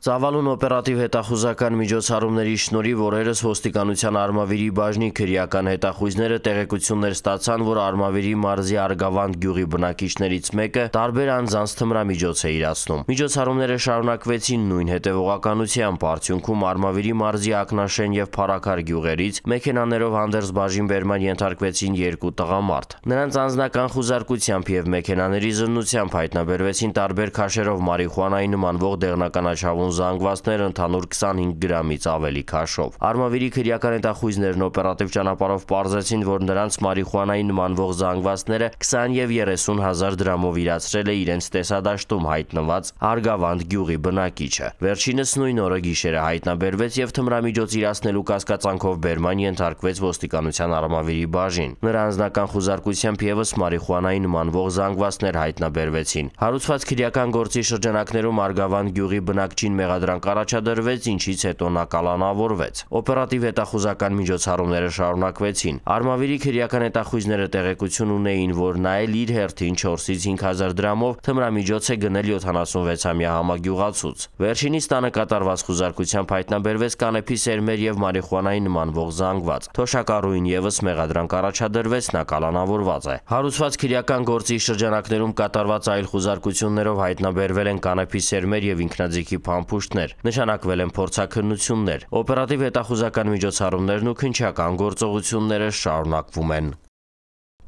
Ծավալուն օպերատիվ հետախուզական միջոցառումների շնորհիվ օրերս ոստիկանության Արմավիրի բաժնի քրեական հետախույզները տեղեկություններ ստացան, որ Արմավիրի մարզի Արգավանդ գյուղի բնակիչներից մեկը տարբեր անձանց թմրամիջոց է իրացնում։ Միջոցառումները շարունակվեցին նույն հետևողականությամբ, արդյունքում Արմավիրի մարզի Ակնաշեն եւ Փարակար գյուղերից մեքենաներով հանդերձ բաժին բերման ենթարկվեցին երկու տղամարդ։ Նրանց անձնական խուզարկությամբ եւ մեքենաների զննությամբ հայտնաբերվեցին տարբեր քաշերով մարիխուանայի նմանվող դեղնականաչավուն Կոպտացուն զանգվածներ ընդհանուր 25 գրամից ավելի քաշով։ Արմավիրի քրեական հետախույզներն օպերատիվ ճանապարհով պարզեցին, որ նրանց մարիխուանայի նմանվող զանգվածները 20 եւ 30 հազար դրամով իրացրել է իրենց տեսադաշտում հայտնված Արգավանդ գյուղի բնակիչը։ Վերջինս նույն օրը գիշերը հայտնաբերվեց եւ թմրամիջոց իրացնելու կասկածանքով բերման ենթարկվեց ոստիկանության արմավիրի բաժին։ Նրա անձնական խուզարկությամբ եւս մարիխուանայի նմանվող զանգվածներ հայտնաբերվեցին։ Հարուցված քրեական գործի շրջանակներում Արգավանդ գյուղի բնակչին մեղադրանք առաջադրվեց, ինչից հետո նա կալանավորվեց։ Օպերատիվ հետախուզական միջոցառումները շարունակվեցին։ Արմավիրի քրեական հետախույզները տեղեկություն ունեին, որ նա էլ իր հերթին 4-ից 5000 դրամով թմրամիջոց է գնել 76-ամյա համագյուղացուց։ Վերջինիս տանը կատարված խուզարկությամբ հայտնաբերվեց կանեփի սերմեր եւ մարիխուանայի նմանվող զանգված։ Թոշակառուին եւս մեղադրանք առաջադրվեց, նա կալանավորված է։ Հարուցված քրեական գործի շրջանակներում կատարված այլ խուզարկություններով հայտնաբերվել են կանեփի սերմեր եւ ինքնաձիգի փամփ փոշփուշտներ, նշանակվել են փորձաքննություններ, օպերատիվ հետախուզական միջոցառումներն ու քնչական գործողությունները շարունակվում են։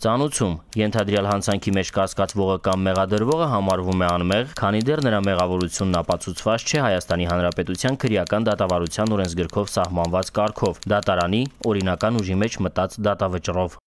Ծանուցում ենթադրյալ հանցանքի մեջ կասկածվողը կամ մեղադրվողը համարվում է անմեղ, քանի դեռ նրա մեղավորությունն ապացուցված չէ Հայաստանի Հանրապետության քրեական դատավարության օրենսգրքով սահմանված կարգով՝ դատարանի օրինական ուժի մեջ մտած դատավճռով։